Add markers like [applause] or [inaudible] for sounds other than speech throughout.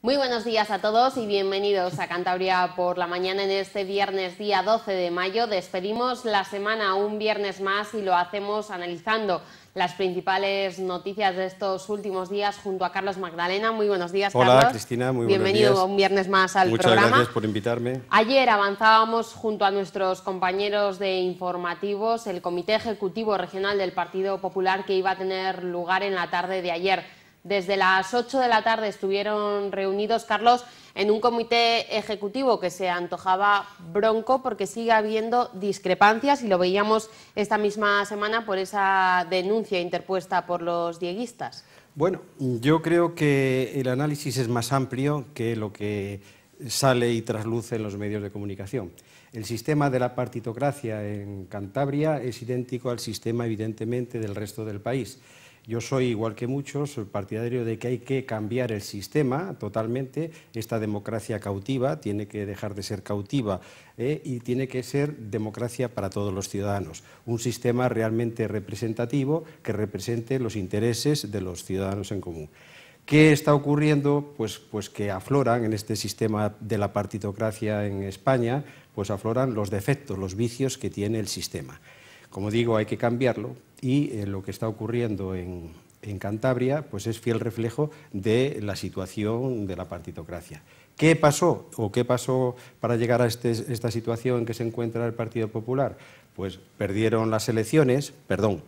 Muy buenos días a todos y bienvenidos a Cantabria por la mañana en este viernes día 12 de mayo. Despedimos la semana un viernes más y lo hacemos analizando las principales noticias de estos últimos días junto a Carlos Magdalena. Muy buenos días, Carlos. Hola, Cristina, muy Bienvenido buenos un viernes más al programa. Muchas gracias por invitarme. Ayer avanzábamos junto a nuestros compañeros de informativos el Comité Ejecutivo Regional del Partido Popular que iba a tener lugar en la tarde de ayer. Desde las 8 de la tarde estuvieron reunidos, Carlos, en un comité ejecutivo que se antojaba bronco porque sigue habiendo discrepancias y lo veíamos esta misma semana por esa denuncia interpuesta por los dieguistas. Bueno, yo creo que el análisis es más amplio que lo que sale y trasluce en los medios de comunicación. El sistema de la partitocracia en Cantabria es idéntico al sistema, evidentemente, del resto del país. Yo soy, igual que muchos, partidario de que hay que cambiar el sistema totalmente. Esta democracia cautiva tiene que dejar de ser cautiva eh, y tiene que ser democracia para todos los ciudadanos. Un sistema realmente representativo que represente los intereses de los ciudadanos en común. ¿Qué está ocurriendo? Pues, pues que afloran en este sistema de la partitocracia en España, pues afloran los defectos, los vicios que tiene el sistema. Como digo, hay que cambiarlo, y eh, lo que está ocurriendo en, Cantabria pues es fiel reflejo de la situación de la partitocracia. ¿Qué pasó o qué pasó para llegar a este, esta situación en que se encuentra el Partido Popular? Pues perdieron las elecciones, perdón,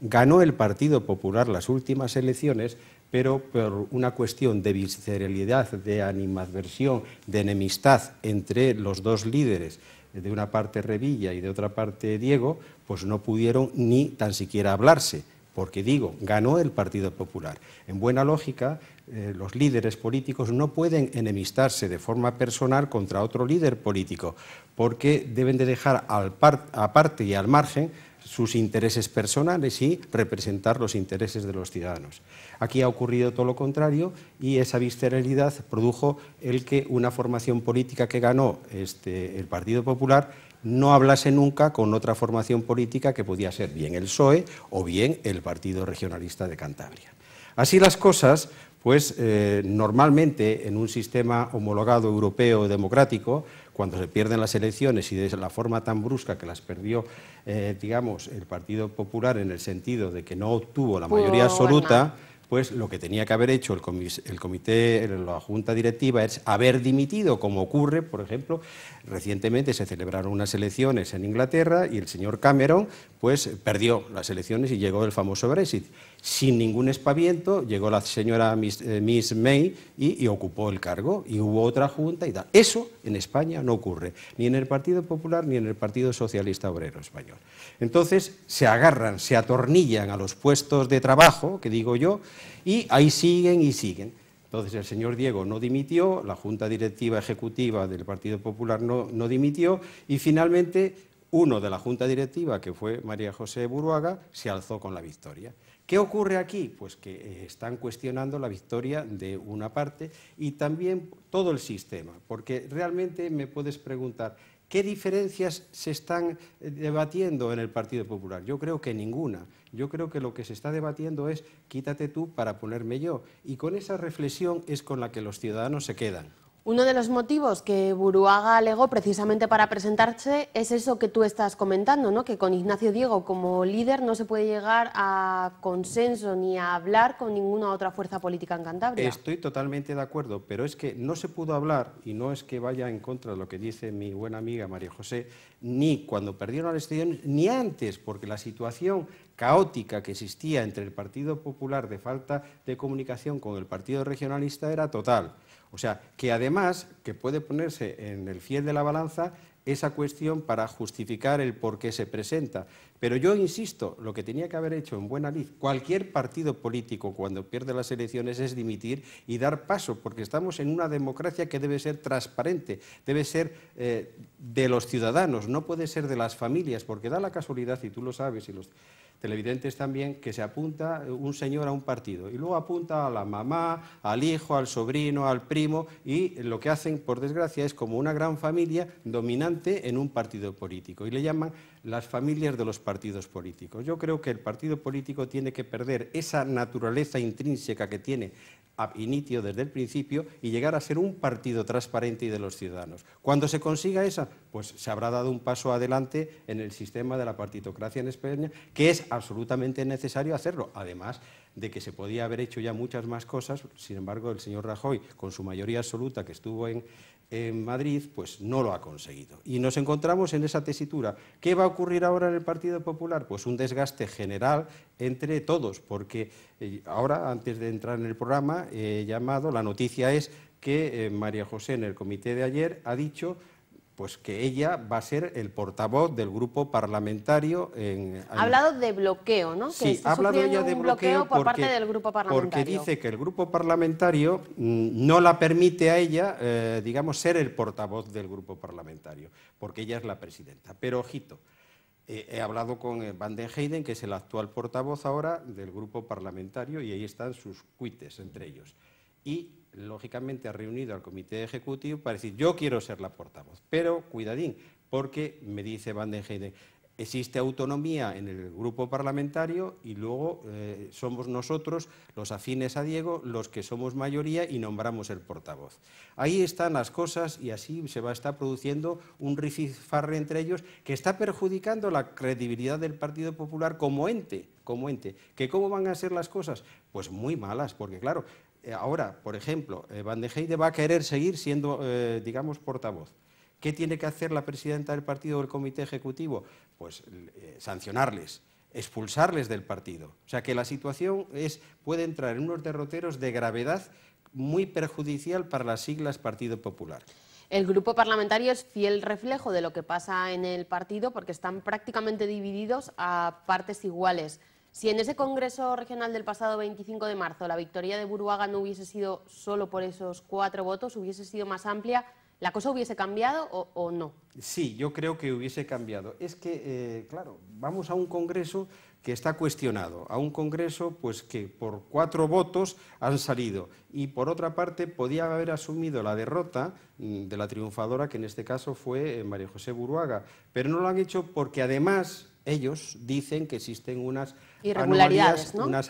ganó el Partido Popular las últimas elecciones, pero por una cuestión de visceralidad, de animadversión, de enemistad entre los dos líderes de una parte Revilla y de otra parte Diego, pues no pudieron ni tan siquiera hablarse, porque digo, ganó el Partido Popular. En buena lógica, eh, los líderes políticos no pueden enemistarse de forma personal contra otro líder político, porque deben de dejar al aparte y al margen sus intereses personales y representar los intereses de los ciudadanos. Aquí ha ocurrido todo lo contrario y esa visceralidad produjo el que una formación política que ganó este, el Partido Popular no hablase nunca con otra formación política que podía ser bien el PSOE o bien el Partido Regionalista de Cantabria. Así las cosas, pues eh, normalmente en un sistema homologado europeo democrático, cuando se pierden las elecciones y de la forma tan brusca que las perdió, eh, digamos, el Partido Popular en el sentido de que no obtuvo la mayoría absoluta, pues lo que tenía que haber hecho el comité, la junta directiva es haber dimitido, como ocurre, por ejemplo, recientemente se celebraron unas elecciones en Inglaterra y el señor Cameron pues perdió las elecciones y llegó el famoso Brexit. Sin ningún espaviento, llegó la señora Miss, eh, May y, ocupó el cargo, y hubo otra junta y tal. Eso en España no ocurre, ni en el Partido Popular ni en el Partido Socialista Obrero Español. Entonces, se agarran, se atornillan a los puestos de trabajo, que digo yo, y ahí siguen y siguen. Entonces el señor Diego no dimitió, la Junta Directiva Ejecutiva del Partido Popular no, no dimitió y finalmente uno de la Junta Directiva, que fue María José Buruaga, se alzó con la victoria. ¿Qué ocurre aquí? Pues que eh, están cuestionando la victoria de una parte y también todo el sistema, porque realmente me puedes preguntar, ¿Qué diferencias se están eh, debatiendo en el Partido Popular? Yo creo que ninguna. Yo creo que lo que se está debatiendo es quítate tú para ponerme yo. Y con esa reflexión es con la que los ciudadanos se quedan. Uno de los motivos que Buruaga alegó precisamente para presentarse es eso que tú estás comentando, ¿no? que con Ignacio Diego como líder no se puede llegar a consenso ni a hablar con ninguna otra fuerza política en Cantabria. Estoy totalmente de acuerdo, pero es que no se pudo hablar, y no es que vaya en contra de lo que dice mi buena amiga María José, ni cuando perdieron las elecciones, ni antes, porque la situación caótica que existía entre el Partido Popular de falta de comunicación con el Partido Regionalista era total. O sea, que además, que puede ponerse en el fiel de la balanza esa cuestión para justificar el por qué se presenta. Pero yo insisto, lo que tenía que haber hecho en buena lid cualquier partido político cuando pierde las elecciones es dimitir y dar paso, porque estamos en una democracia que debe ser transparente, debe ser eh, de los ciudadanos, no puede ser de las familias, porque da la casualidad, y tú lo sabes, y los, televidentes también, que se apunta eh, un señor a un partido y luego apunta a la mamá, al hijo, al sobrino, al primo y lo que hacen, por desgracia, es como una gran familia dominante en un partido político y le llaman las familias de los partidos políticos. Yo creo que el partido político tiene que perder esa naturaleza intrínseca que tiene a desde el principio y llegar a ser un partido transparente y de los ciudadanos. Cuando se consiga esa, pues se habrá dado un paso adelante en el sistema de la partitocracia en España, que es absolutamente necesario hacerlo. Además de que se podía haber hecho ya muchas más cosas, sin embargo, el señor Rajoy, con su mayoría absoluta que estuvo en, en Madrid, pues no lo ha conseguido. Y nos encontramos en esa tesitura. ¿Qué va a ocurrir ahora en el Partido Popular? Pues un desgaste general entre todos, porque eh, ahora, antes de entrar en el programa, he llamado, la noticia es que eh, María José en el comité de ayer ha dicho pues que ella va a ser el portavoz del grupo parlamentario. En, ha hablado de bloqueo, ¿no? Sí, ha hablado ella de bloqueo, por parte del grupo parlamentario. Porque dice que el grupo parlamentario mm, no la permite a ella, eh, digamos, ser el portavoz del grupo parlamentario, porque ella es la presidenta. Pero ojito, he hablado con eh, Van den Heyden, que es el actual portavoz ahora del grupo parlamentario, y ahí están sus cuites entre ellos. Y lógicamente, ha reunido al comité ejecutivo para decir, yo quiero ser la portavoz. Pero, cuidadín, porque me dice Van den Heide, existe autonomía en el grupo parlamentario y luego eh, somos nosotros, los afines a Diego, los que somos mayoría y nombramos el portavoz. Ahí están las cosas y así se va a estar produciendo un rifarre entre ellos que está perjudicando la credibilidad del Partido Popular como ente, como ente. ¿Que cómo van a ser las cosas? Pues muy malas, porque claro, eh, ahora, por ejemplo, eh, Van de Heide va a querer seguir siendo, eh, digamos, portavoz. ¿Qué tiene que hacer la presidenta del partido o el comité ejecutivo? Pues sancionarles, expulsarles del partido. O sea que la situación es, puede entrar en unos derroteros de gravedad muy perjudicial para las siglas Partido Popular. El grupo parlamentario es fiel reflejo de lo que pasa en el partido porque están prácticamente divididos a partes iguales. Si en ese Congreso Regional del pasado 25 de marzo la victoria de Buruaga no hubiese sido solo por esos cuatro votos, hubiese sido más amplia, ¿la cosa hubiese cambiado o, no? Sí, yo creo que hubiese cambiado. Es que, eh, claro, vamos a un Congreso que está cuestionado, a un Congreso pues, que por cuatro votos han salido y por otra parte podía haber asumido la derrota mm, de la triunfadora, que en este caso fue eh, María José Buruaga, pero no lo han hecho porque además ellos dicen que existen unas irregularidades, unas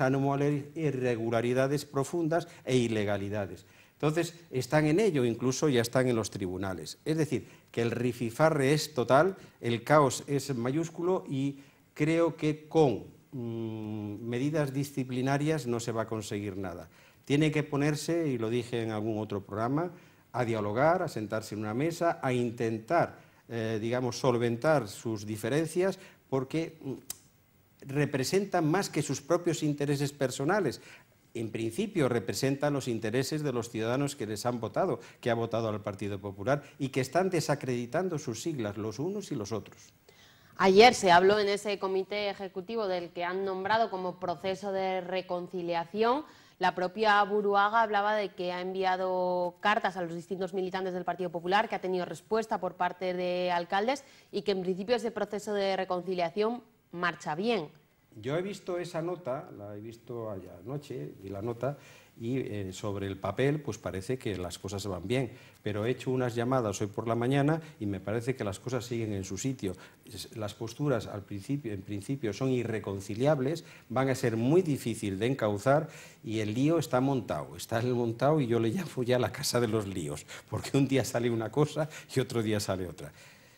irregularidades profundas e ilegalidades. Entonces, están en ello, incluso ya están en los tribunales. Es decir, que el rififarre es total, el caos es mayúsculo y creo que con mm, medidas disciplinarias no se va a conseguir nada. Tiene que ponerse, y lo dije en algún otro programa, a dialogar, a sentarse en una mesa, a intentar, eh, digamos, solventar sus diferencias, porque mm, representan más que sus propios intereses personales. En principio representan los intereses de los ciudadanos que les han votado, que ha votado al Partido Popular y que están desacreditando sus siglas, los unos y los otros. Ayer se habló en ese comité ejecutivo del que han nombrado como proceso de reconciliación la propia Buruaga hablaba de que ha enviado cartas a los distintos militantes del Partido Popular, que ha tenido respuesta por parte de alcaldes y que en principio ese proceso de reconciliación marcha bien yo he visto esa nota, la he visto allá anoche, vi la nota, y eh, sobre el papel pues parece que las cosas van bien, pero he hecho unas llamadas hoy por la mañana y me parece que las cosas siguen en su sitio. Las posturas al principio, en principio son irreconciliables, van a ser muy difícil de encauzar y el lío está montado, está el montado y yo le llamo ya a la casa de los líos, porque un día sale una cosa y otro día sale otra.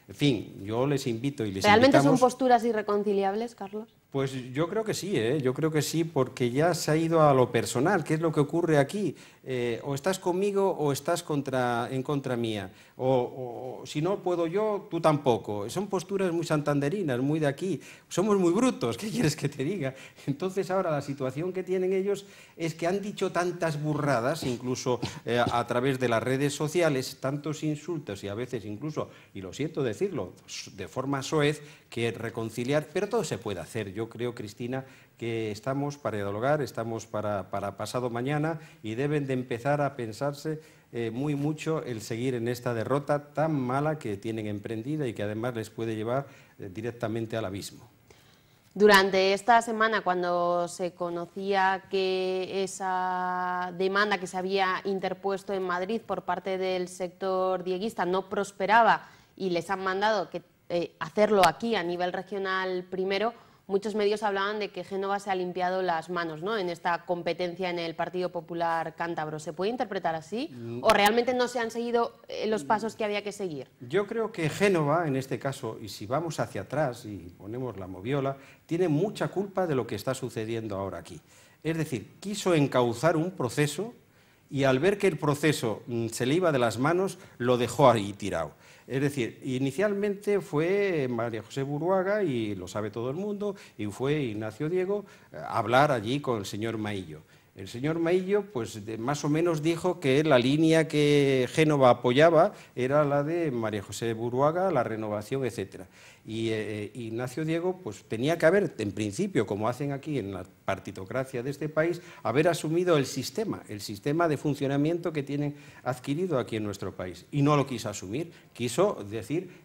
En fin, yo les invito y les ¿Realmente son posturas irreconciliables, Carlos? Pues yo creo que sí, ¿eh? yo creo que sí, porque ya se ha ido a lo personal, ¿qué es lo que ocurre aquí? Eh, o estás conmigo o estás contra, en contra mía, o, si no puedo yo, tú tampoco. Son posturas muy santanderinas, muy de aquí, somos muy brutos, [laughs] ¿qué quieres que te diga? Entonces ahora la situación que tienen ellos es que han dicho tantas burradas, incluso eh, a través de las redes sociales, tantos insultos y a veces incluso, y lo siento decirlo, de forma soez, que reconciliar, pero todo se puede hacer. Yo yo creo, Cristina, que estamos para dialogar, estamos para, pasado mañana y deben de empezar a pensarse eh, muy mucho el seguir en esta derrota tan mala que tienen emprendida y que además les puede llevar eh, directamente al abismo. Durante esta semana, cuando se conocía que esa demanda que se había interpuesto en Madrid por parte del sector dieguista no prosperaba y les han mandado que, eh, hacerlo aquí a nivel regional primero, muchos medios hablaban de que Génova se ha limpiado las manos ¿no? en esta competencia en el Partido Popular Cántabro. ¿Se puede interpretar así? ¿O mm. realmente no se han seguido eh, los pasos que había que seguir? Yo creo que Génova, en este caso, y si vamos hacia atrás y ponemos la moviola, tiene mucha culpa de lo que está sucediendo ahora aquí. Es decir, quiso encauzar un proceso y al ver que el proceso mm, se le iba de las manos, lo dejó ahí tirado. Es decir, inicialmente fue María José Buruaga, y lo sabe todo el mundo, y fue Ignacio Diego a eh, hablar allí con el señor Maillo. El señor Maillo, pues más o menos dijo que la línea que Génova apoyaba era la de María José Buruaga, la renovación, etc. Y eh, eh, Ignacio Diego, pues tenía que haber, en principio, como hacen aquí en la partitocracia de este país, haber asumido el sistema, el sistema de funcionamiento que tienen adquirido aquí en nuestro país. Y no lo quiso asumir, quiso decir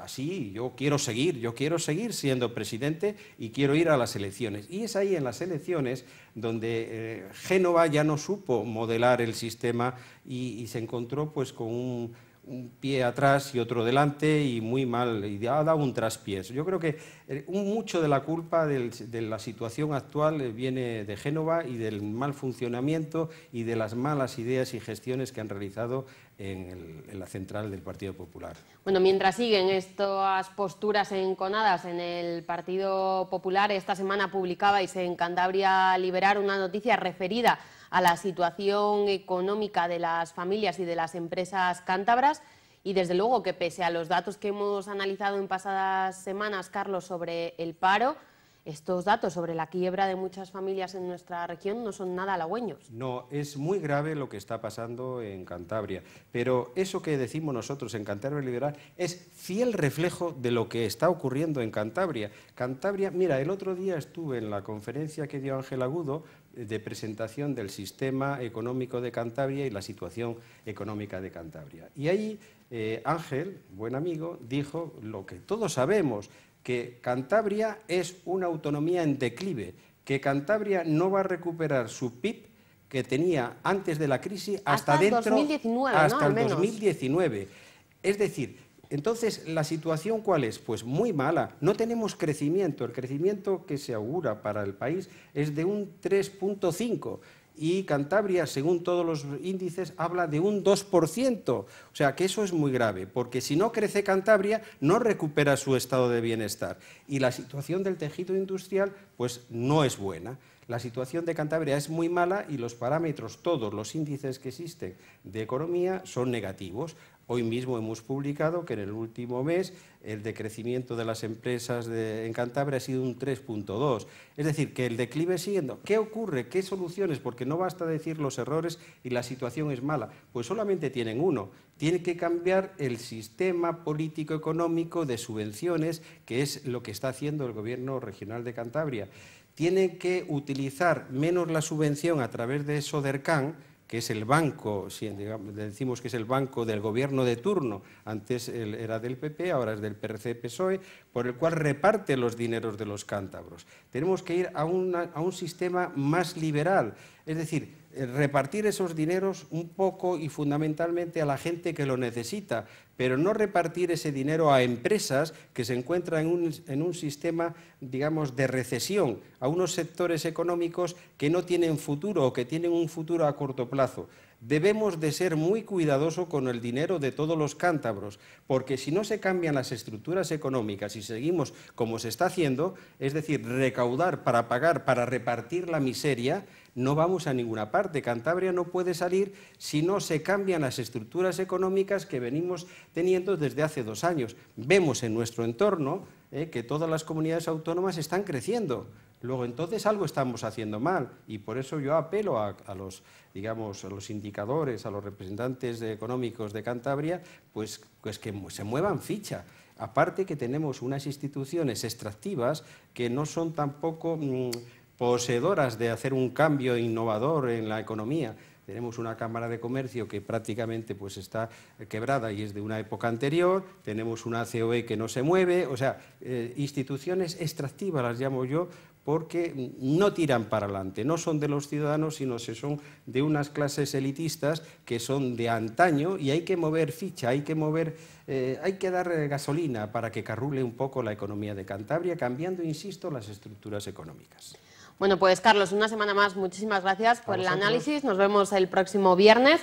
así, yo quiero seguir, yo quiero seguir siendo presidente y quiero ir a las elecciones. Y es ahí en las elecciones donde eh, Génova ya no supo modelar el sistema y, y se encontró pues con un un pie atrás y otro delante y muy mal, y ha dado un traspiés. Yo creo que eh, mucho de la culpa de la situación actual eh, viene de Génova y del mal funcionamiento y de las malas ideas y gestiones que han realizado en, la central del Partido Popular. Bueno, mientras siguen estas posturas enconadas en el Partido Popular, esta semana publicabais en Cantabria Liberar una noticia referida a la situación económica de las familias y de las empresas cántabras. Y desde luego que pese a los datos que hemos analizado en pasadas semanas, Carlos, sobre el paro, estos datos sobre la quiebra de muchas familias en nuestra región no son nada halagüeños. No, es muy grave lo que está pasando en Cantabria, pero eso que decimos nosotros en Cantabria Liberal es fiel reflejo de lo que está ocurriendo en Cantabria. Cantabria, mira, el otro día estuve en la conferencia que dio Ángel Agudo de presentación del sistema económico de Cantabria y la situación económica de Cantabria. Y ahí eh, Ángel, buen amigo, dijo lo que todos sabemos, que Cantabria es una autonomía en declive, que Cantabria no va a recuperar su PIB que tenía antes de la crisis hasta, dentro hasta el 2019. Es decir, entonces, ¿la situación cuál es? Pues muy mala. No tenemos crecimiento. El crecimiento que se augura para el país es de un 3.5 y Cantabria, según todos los índices, habla de un 2%. O sea que eso es muy grave, porque si no crece Cantabria, no recupera su estado de bienestar. Y la situación del tejido industrial, pues no es buena. La situación de Cantabria es muy mala y los parámetros, todos los índices que existen de economía son negativos. Hoy mismo hemos publicado que en el último mes el decrecimiento de las empresas en Cantabria ha sido un 3.2. Es decir, que el declive siguiendo. ¿Qué ocurre? ¿Qué soluciones? Porque no basta decir los errores y la situación es mala. Pues solamente tienen uno. Tienen que cambiar el sistema político-económico de subvenciones, que es lo que está haciendo el Gobierno Regional de Cantabria. Tienen que utilizar menos la subvención a través de Sodercan que es el banco, si decimos que es el banco del gobierno de turno, antes era del PP, ahora es del PRC-PSOE, por el cual reparte los dineros de los cántabros. Tenemos que ir a, a un sistema más liberal, es decir, eh, repartir esos dineros un poco y fundamentalmente a la gente que lo necesita, pero no repartir ese dinero a empresas que se encuentran en un, sistema, digamos, de recesión, a unos sectores económicos que no tienen futuro o que tienen un futuro a corto plazo. Debemos de ser muy cuidadosos con el dinero de todos los cántabros, porque si no se cambian las estructuras económicas y seguimos como se está haciendo, es decir, recaudar para pagar, para repartir la miseria, no vamos a ninguna parte. Cantabria no puede salir si no se cambian las estructuras económicas que venimos teniendo desde hace dos años. Vemos en nuestro entorno eh, que todas las comunidades autónomas están creciendo. Luego, entonces, algo estamos haciendo mal y por eso yo apelo a, los, digamos, los indicadores, a los representantes económicos de Cantabria, pues, pues que se muevan ficha. Aparte que tenemos unas instituciones extractivas que no son tampoco... Mm, poseedoras de hacer un cambio innovador en la economía. Tenemos una Cámara de Comercio que prácticamente pues, está quebrada y es de una época anterior, tenemos una COE que no se mueve, o sea, eh, instituciones extractivas las llamo yo, porque no tiran para adelante, no son de los ciudadanos, sino que son de unas clases elitistas que son de antaño y hay que mover ficha, hay que mover, eh, hay que dar eh, gasolina para que carrule un poco la economía de Cantabria, cambiando, insisto, las estructuras económicas. Bueno, pues Carlos, una semana más, muchísimas gracias por el análisis. Nos vemos el próximo viernes.